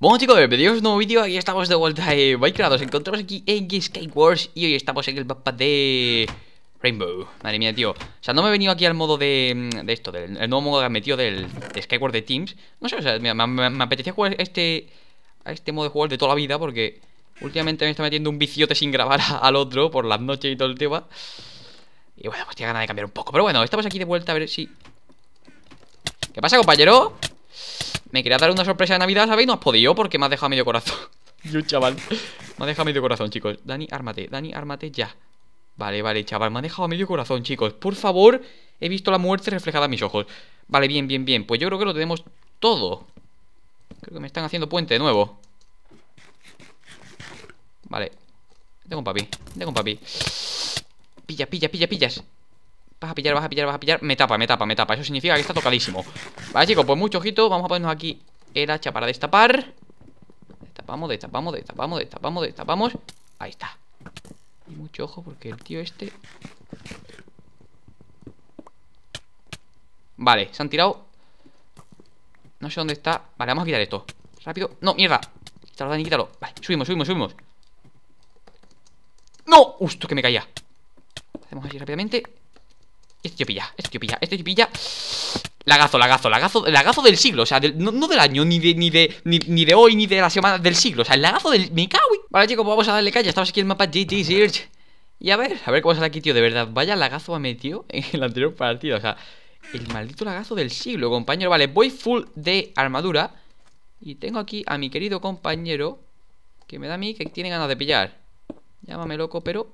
Bueno chicos, bienvenidos a un nuevo vídeo, aquí estamos de vuelta en Minecraft, nos encontramos aquí en Skywars y hoy estamos en el mapa de Rainbow Madre mía tío, o sea, no me he venido aquí al modo de, mm, de esto, del el nuevo modo que han metido del, de Skywars de Teams No sé, o sea, me, apetecía jugar este, a este modo de jugar de toda la vida porque últimamente me está metiendo un viciote sin grabar al otro por las noches y todo el tema Y bueno, pues tenía ganas de cambiar un poco, pero bueno, estamos aquí de vuelta a ver si... ¿Qué pasa compañero? Me quería dar una sorpresa de Navidad, ¿sabéis? No has podido porque me has dejado medio corazón. Yo, chaval. me ha dejado medio corazón, chicos. Dani, ármate. Dani, ármate ya. Vale, vale, chaval. Me ha dejado medio corazón, chicos. Por favor, he visto la muerte reflejada en mis ojos. Vale, bien, bien, bien. Pues yo creo que lo tenemos todo. Creo que me están haciendo puente de nuevo. Vale. Tengo un papi. Tengo un papi. Pilla, pilla, pilla, pillas. Vas a pillar, vas a pillar, vas a pillar. Me tapa, me tapa, me tapa. Eso significa que está tocadísimo. Vale, chicos, pues mucho ojito. Vamos a ponernos aquí el hacha para destapar. Destapamos, destapamos, destapamos, destapamos, destapamos. Ahí está. Y mucho ojo porque el tío este... Vale, se han tirado. No sé dónde está. Vale, vamos a quitar esto. Rápido. No, mierda. Quítalo, Dani, quítalo. Vale, subimos, subimos, subimos. ¡No! ¡Justo que me caía! Hacemos así rápidamente este tío pilla, esto tío pilla, esto tío pilla Lagazo, lagazo, lagazo, lagazo del siglo O sea, no, del año, ni de, ni ni, de hoy, ni de la semana, del siglo O sea, el lagazo del... ¡Me Vale, chicos, pues vamos a darle calle Estamos aquí en el mapa GT Search Y a ver, a ver cómo sale aquí, tío, de verdad Vaya lagazo ha metido en el anterior partido O sea, el maldito lagazo del siglo, compañero Vale, voy full de armadura Y tengo aquí a mi querido compañero Que me da a mí que tiene ganas de pillar Llámame loco, pero...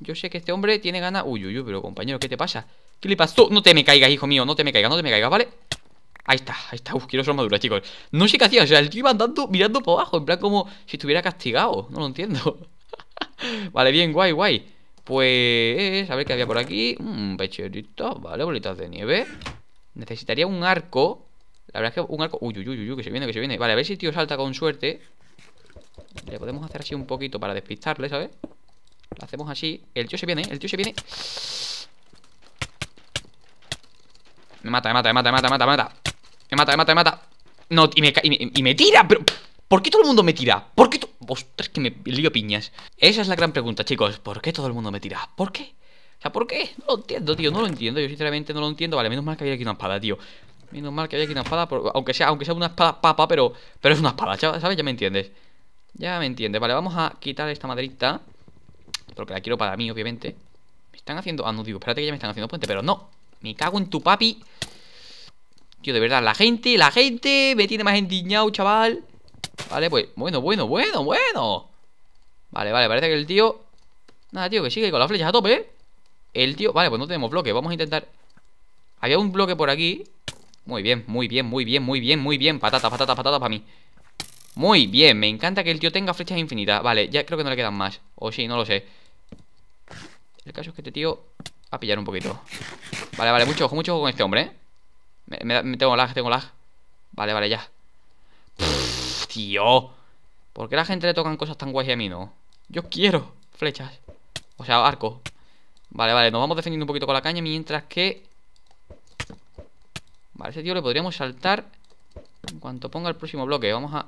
Yo sé que este hombre tiene ganas... Uy, uy, uy, pero compañero, ¿qué te pasa? ¿Qué le pasó? No te me caigas, hijo mío, no te me caigas, no te me caigas, ¿vale? Ahí está, ahí está, uf, quiero su armadura, chicos No sé qué hacía, o sea, el tío iba andando mirando por abajo En plan como si estuviera castigado No lo entiendo Vale, bien, guay, guay Pues, a ver qué había por aquí Un mm, pecherito, vale, bolitas de nieve Necesitaría un arco La verdad es que un arco, uy, uy, uy, uy, que se viene, que se viene Vale, a ver si el tío salta con suerte Le podemos hacer así un poquito para despistarle, ¿sabes? Lo hacemos así El tío se viene, el tío se viene me mata, me mata, me mata, me mata, me mata, me mata. Me mata, me mata, me mata. No, y me, y y tira, pero... ¿Por qué todo el mundo me tira? ¿Por qué Ostras, que me lío piñas. Esa es la gran pregunta, chicos. ¿Por qué todo el mundo me tira? ¿Por qué? O sea, ¿por qué? No lo entiendo, tío. No lo entiendo. Yo sinceramente no lo entiendo. Vale, menos mal que había aquí una espada, tío. Menos mal que había aquí una espada. Aunque, sea, aunque sea una espada papa, pero, pero es una espada, ¿sabes? Ya me entiendes. Ya me entiendes. Vale, vamos a quitar esta maderita. Porque la quiero para mí, obviamente. Me están haciendo... Ah, no, digo, espérate que ya me están haciendo puente, pero no. Me cago en tu papi. Tío, de verdad, la gente, la gente me tiene más endiñado, chaval. Vale, pues, bueno, bueno, bueno, bueno. Vale, vale, parece que el tío... Nada, tío, que sigue con las flechas a tope, ¿eh? El tío... Vale, pues no tenemos bloque, vamos a intentar... Había un bloque por aquí. Muy bien, muy bien, muy bien, muy bien, muy bien. Patata, patata, patata para mí. Muy bien, me encanta que el tío tenga flechas infinitas Vale, ya creo que no le quedan más O sí, no lo sé El caso es que este tío a pillar un poquito. Vale, vale, mucho ojo, mucho ojo con este hombre, ¿eh? Me, tengo lag, tengo lag. Vale, vale, ya. tío. ¿Por qué la gente le tocan cosas tan guays a mí no? Yo quiero flechas. O sea, arco. Vale, vale, nos vamos defendiendo un poquito con la caña mientras que... Vale, ese tío le podríamos saltar en cuanto ponga el próximo bloque. Vamos a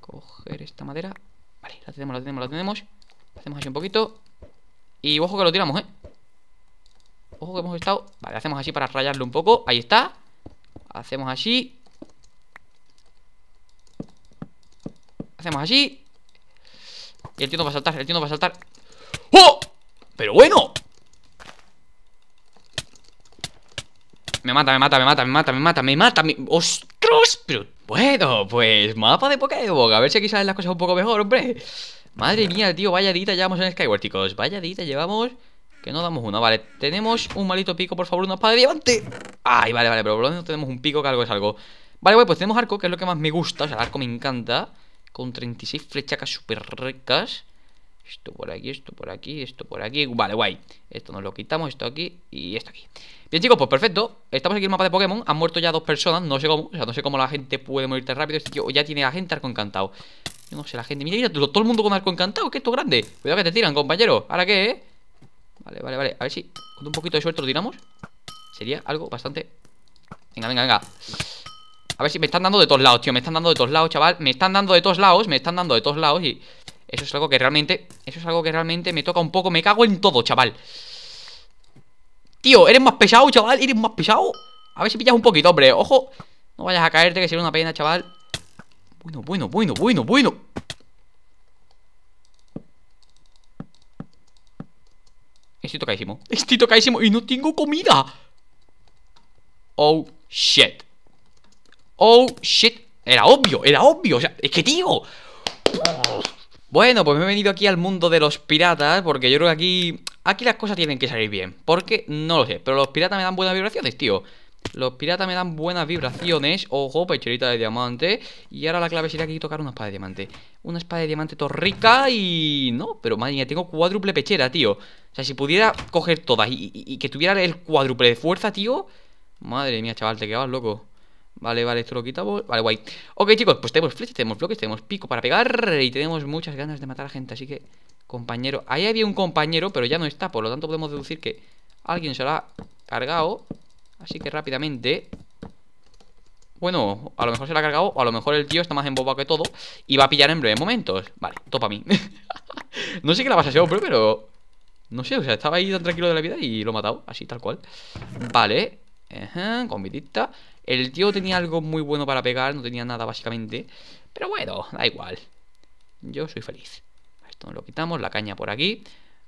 coger esta madera. Vale, la tenemos, la tenemos, la tenemos. hacemos así un poquito. Y ojo que lo tiramos, ¿eh? Ojo que hemos estado... Vale, hacemos así para rayarlo un poco. Ahí está. Hacemos así. Hacemos así. Y el tío va a saltar, el tío va a saltar. ¡Oh! ¡Pero bueno! Me mata, me mata, me mata, me mata, me mata, me mata, me... ¡Ostras! Pero bueno, pues mapa de Pokémon. A ver si aquí salen las cosas un poco mejor, hombre. Madre mía, tío, vaya dita llevamos en Skyward, chicos. Vaya dita llevamos... Que no damos una, vale Tenemos un malito pico, por favor, una espada de diamante Ay, vale, vale, pero por lo menos tenemos un pico que algo es algo Vale, pues tenemos arco, que es lo que más me gusta O sea, el arco me encanta Con 36 flechacas súper ricas Esto por aquí, esto por aquí, esto por aquí Vale, guay Esto nos lo quitamos, esto aquí y esto aquí Bien, chicos, pues perfecto Estamos aquí en el mapa de Pokémon Han muerto ya dos personas No sé cómo, o sea, no sé cómo la gente puede morir tan rápido Este tío ya tiene a gente arco encantado Yo no sé, la gente Mira, mira, todo el mundo con arco encantado Que esto es grande Cuidado que te tiran, compañero ¿Ahora qué, eh? Vale, vale, vale. A ver si con un poquito de suerte lo tiramos. Sería algo bastante... Venga, venga, venga. A ver si me están dando de todos lados, tío. Me están dando de todos lados, chaval. Me están dando de todos lados, me están dando de todos lados y... Eso es algo que realmente... Eso es algo que realmente me toca un poco. Me cago en todo, chaval. Tío, eres más pesado, chaval. Eres más pesado. A ver si pillas un poquito, hombre. Ojo. No vayas a caerte, que sería una pena, chaval. Bueno, bueno, bueno, bueno, bueno. Estoy tocadísimo. Estoy tocadísimo y no tengo comida. Oh, shit. Oh, shit. Era obvio, era obvio. O sea, es que digo. Bueno, pues me he venido aquí al mundo de los piratas porque yo creo que aquí... Aquí las cosas tienen que salir bien. Porque no lo sé, pero los piratas me dan buenas vibraciones, tío. Los piratas me dan buenas vibraciones. Ojo, pecherita de diamante. Y ahora la clave sería que tocar una espada de diamante. Una espada de diamante torrica y... No, pero madre mía, tengo cuádruple pechera, tío. O sea, si pudiera coger todas y, que tuviera el cuádruple de fuerza, tío... Madre mía, chaval, te quedabas loco. Vale, vale, esto lo quitamos. Vale, guay. Ok, chicos, pues tenemos flechas, tenemos bloques, tenemos pico para pegar. Y tenemos muchas ganas de matar a gente. Así que, compañero. Ahí había un compañero, pero ya no está. Por lo tanto, podemos deducir que alguien se lo ha cargado. Así que rápidamente... Bueno, a lo mejor se la ha cargado O a lo mejor el tío está más embobado que todo Y va a pillar en breve momentos Vale, topa a mí No sé qué la vas a hacer, hombre, pero... No sé, o sea, estaba ahí tan tranquilo de la vida y lo he matado Así, tal cual Vale, Ajá, comidita El tío tenía algo muy bueno para pegar No tenía nada, básicamente Pero bueno, da igual Yo soy feliz Esto lo quitamos, la caña por aquí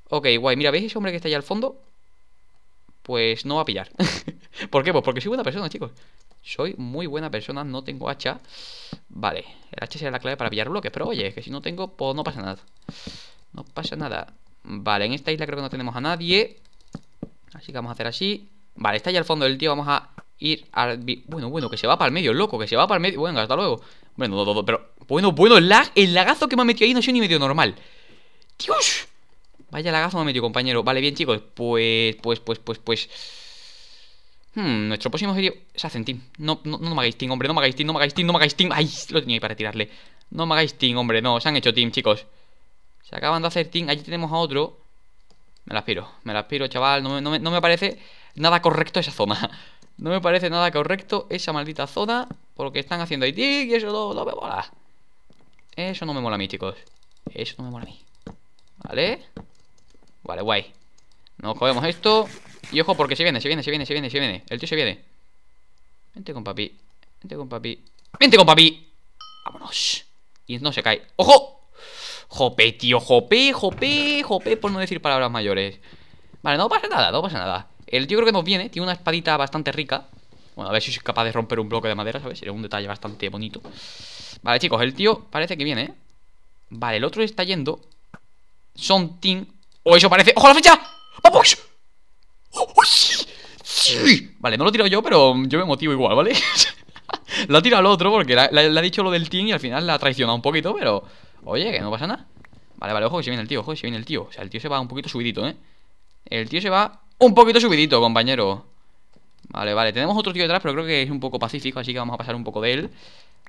Ok, guay, mira, ¿veis ese hombre que está allá al fondo? pues no va a pillar. ¿Por qué? Pues porque soy buena persona, chicos. Soy muy buena persona, no tengo hacha. Vale, el hacha será la clave para pillar bloques, pero oye, es que si no tengo, pues no pasa nada. No pasa nada. Vale, en esta isla creo que no tenemos a nadie. Así que vamos a hacer así. Vale, está ya al fondo del tío, vamos a ir al... Bueno, bueno, que se va para el medio, loco, que se va para el medio. Bueno, hasta luego. Bueno, pero... Bueno, bueno, el el lagazo que me ha metido ahí no ha ni medio normal. ¡Dios! Vaya lagazo me metí, compañero. Vale, bien, chicos. Pues, pues, pues, pues, pues. Hmm, nuestro próximo vídeo Se hacen team. No, no, no me hagáis team, hombre. No me hagáis team, no me hagáis team, no me hagáis team. Ay, lo tenía ahí para tirarle. No me hagáis team, hombre. No, se han hecho team, chicos. Se acaban de hacer team. Allí tenemos a otro. Me la aspiro, me la aspiro, chaval. No me, no, me, parece nada correcto esa zona. No me parece nada correcto esa maldita zona. Por lo que están haciendo ahí. Y eso no me mola. Eso no me mola a mí, chicos. Eso no me mola a mí. ¿Vale? Vale, guay Nos jodemos esto Y ojo porque se viene, se viene, se viene, se viene, se viene El tío se viene Vente con papi Vente con papi Vente con papi Vámonos Y no se cae ¡Ojo! Jope, tío, jope, jope, jope Por no decir palabras mayores Vale, no pasa nada, no pasa nada El tío creo que nos viene Tiene una espadita bastante rica bueno, a ver si es capaz de romper un bloque de madera, ¿sabes? Sería un detalle bastante bonito Vale, chicos, el tío parece que viene, ¿eh? Vale, el otro está yendo Something o eso parece. ¡Ojo la flecha! ¡Vamos! ¡Oh, Vale, no lo he tirado yo, pero yo me motivo igual, ¿vale? lo ha tirado el otro porque le ha dicho lo del team y al final la ha traicionado un poquito, pero. Oye, que no pasa nada. Vale, vale, ojo que se viene el tío, ojo que se viene el tío. O sea, el tío se va un poquito subidito, ¿eh? El tío se va un poquito subidito, compañero. Vale, vale, tenemos otro tío detrás, pero creo que es un poco pacífico, así que vamos a pasar un poco de él.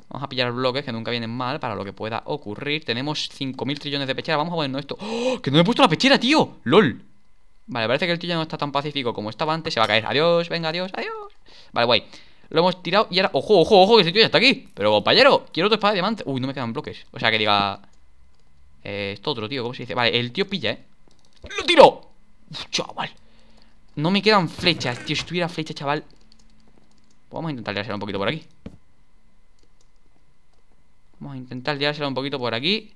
Vamos a pillar bloques que nunca vienen mal para lo que pueda ocurrir. Tenemos 5.000 trillones de pechera Vamos a ponernos esto. ¡Oh! ¡Que no me he puesto la pechera, tío! ¡Lol! Vale, parece que el tío ya no está tan pacífico como estaba antes. Se va a caer. Adiós, venga, adiós, adiós. Vale, guay. Lo hemos tirado y ahora... ¡Ojo, ojo, ojo! Que ese tío ya está aquí. Pero, compañero, quiero otra espada de diamante. Uy, no me quedan bloques. O sea, que diga... Eh, esto otro, tío. ¿Cómo se dice? Vale, el tío pilla, ¿eh? ¡Lo tiro! Uf, chaval. No me quedan flechas, Si estuviera flecha, chaval. Pues vamos a intentar hacer un poquito por aquí. Vamos a intentar liársela un poquito por aquí.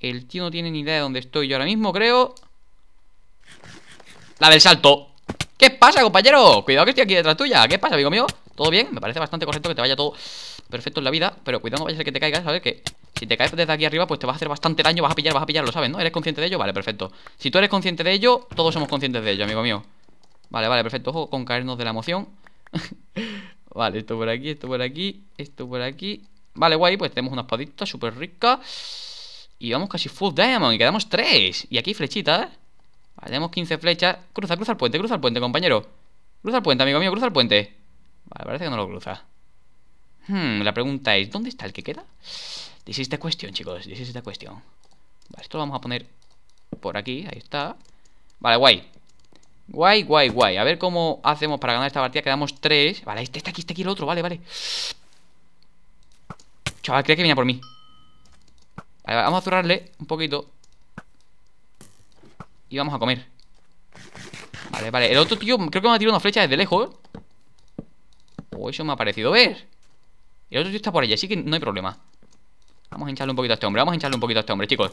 El tío no tiene ni idea de dónde estoy yo ahora mismo, creo. La del salto. ¿Qué pasa, compañero? Cuidado que estoy aquí detrás tuya. ¿Qué pasa, amigo mío? ¿Todo bien? Me parece bastante correcto que te vaya todo perfecto en la vida. Pero cuidado, no vaya a ser que te caigas, ¿sabes? Que si te caes desde aquí arriba, pues te vas a hacer bastante daño, vas a pillar, vas a pillar, lo sabes, ¿no? ¿Eres consciente de ello? Vale, perfecto. Si tú eres consciente de ello, todos somos conscientes de ello, amigo mío. Vale, vale, perfecto. Ojo con caernos de la emoción. vale, esto por aquí, esto por aquí, esto por aquí. Vale, guay, pues tenemos una espadita súper rica Y vamos casi full diamond. Y quedamos tres. Y aquí flechitas. ¿eh? Vale, tenemos 15 flechas. Cruza, cruza el puente, cruza el puente, compañero. Cruza el puente, amigo mío, cruza el puente. Vale, parece que no lo cruza. Hmm, la pregunta es, ¿dónde está el que queda? This is chicos. This esta cuestión Vale, esto lo vamos a poner por aquí. Ahí está. Vale, guay. Guay, guay, guay. A ver cómo hacemos para ganar esta partida. Quedamos tres. Vale, este está aquí, este aquí el otro. Vale, vale. Chaval, creía que venía por mí Vale, vamos a zurrarle un poquito Y vamos a comer Vale, vale, el otro tío creo que me ha tirado una flecha desde lejos O ¿eh? eso me ha parecido ver El otro tío está por allá, así que no hay problema Vamos a hincharle un poquito a este hombre Vamos a hincharle un poquito a este hombre, chicos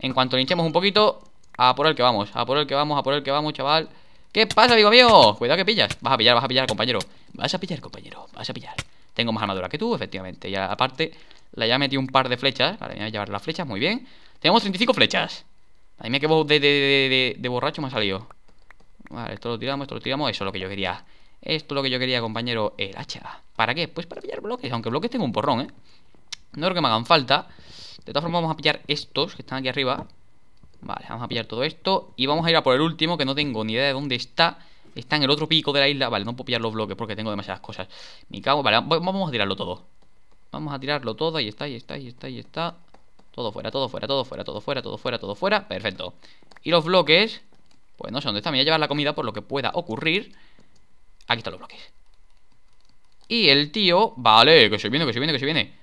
En cuanto le hinchemos un poquito A por el que vamos, a por el que vamos, a por el que vamos, chaval ¿Qué pasa, amigo mío? Cuidado que pillas Vas a pillar, vas a pillar, compañero Vas a pillar, compañero Vas a pillar tengo más armadura que tú, efectivamente. Y aparte, la ya metí un par de flechas. Vale, voy a llevar las flechas, muy bien. Tenemos 35 flechas. A mí me voz de, de, de, borracho me ha salido. Vale, esto lo tiramos, esto lo tiramos. Eso es lo que yo quería. Esto es lo que yo quería, compañero. El hacha. ¿Para qué? Pues para pillar bloques. Aunque bloques tengo un porrón, ¿eh? No creo que me hagan falta. De todas formas, vamos a pillar estos que están aquí arriba. Vale, vamos a pillar todo esto. Y vamos a ir a por el último, que no tengo ni idea de dónde está. Está en el otro pico de la isla. Vale, no puedo pillar los bloques porque tengo demasiadas cosas. Me cago. Vale, vamos a tirarlo todo. Vamos a tirarlo todo. Ahí está, ahí está, ahí está, ahí está. Todo fuera, todo fuera, todo fuera, todo fuera, todo fuera, todo fuera. Perfecto. Y los bloques. Pues no sé dónde está. Me voy a llevar la comida por lo que pueda ocurrir. Aquí están los bloques. Y el tío. Vale, que se viene, que se viene, que se viene.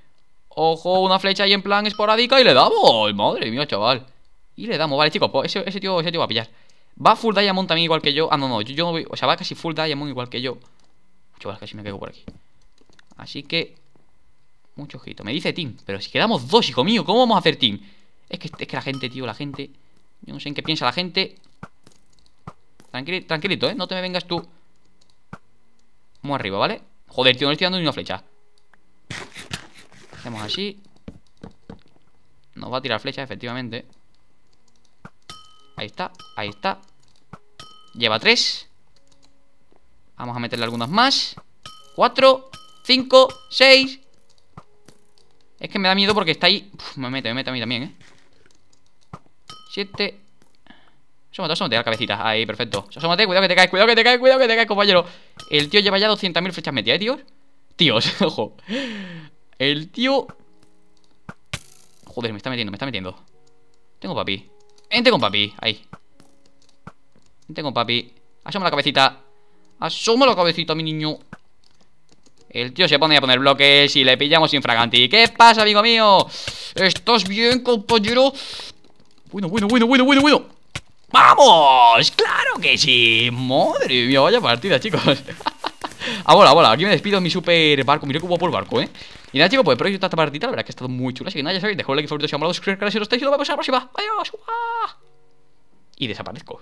Ojo, una flecha ahí en plan esporádica y le damos. Madre mía, chaval. Y le damos, vale, chicos, pues ese, tío, ese tío va a pillar. Va full diamond también igual que yo. Ah, no, no, yo, O sea, va casi full diamond igual que yo. Chaval, casi me caigo por aquí. Así que. Mucho ojito. Me dice team. Pero si quedamos dos, hijo mío, ¿cómo vamos a hacer team? Es que, es que la gente, tío, la gente. Yo no sé en qué piensa la gente. tranquilito, ¿eh? No te me vengas tú. Vamos arriba, ¿vale? Joder, tío, no le estoy dando ni una flecha. Hacemos así. Nos va a tirar flecha, efectivamente. Ahí está, ahí está. Lleva 3 Vamos a meterle algunas más 4, 5, 6 Es que me da miedo porque está ahí Me mete, me mete a mí también, eh 7 Asómate, a la cabecita, ahí, perfecto Somate, cuidado que te caes, cuidado que te caes, cuidado que te caes, compañero El tío lleva ya 200.000 flechas metidas, ¿eh, tíos? Tíos, ojo El tío Joder, me está metiendo, me está metiendo Tengo papi Vente con papi, ahí tengo papi. Asoma la cabecita. Asoma la cabecita, mi niño. El tío se pone a poner bloques y le pillamos sin fraganti ¿Qué pasa, amigo mío? ¿Estás bien, compañero? Bueno, bueno, bueno, bueno, bueno, bueno. ¡Vamos! ¡Claro que sí! ¡Madre mía, vaya partida, chicos! ah, bola, bola. Aquí me despido mi super barco. Miré que guapo el barco, ¿eh? Y nada, chicos, pues proyecto esta partita la verdad que ha estado muy chula. Así que nada, ya sabéis, dejad un like favorito si os ha molado, suscribiros si y nos vemos en la próxima. ¡Adiós! Y desaparezco.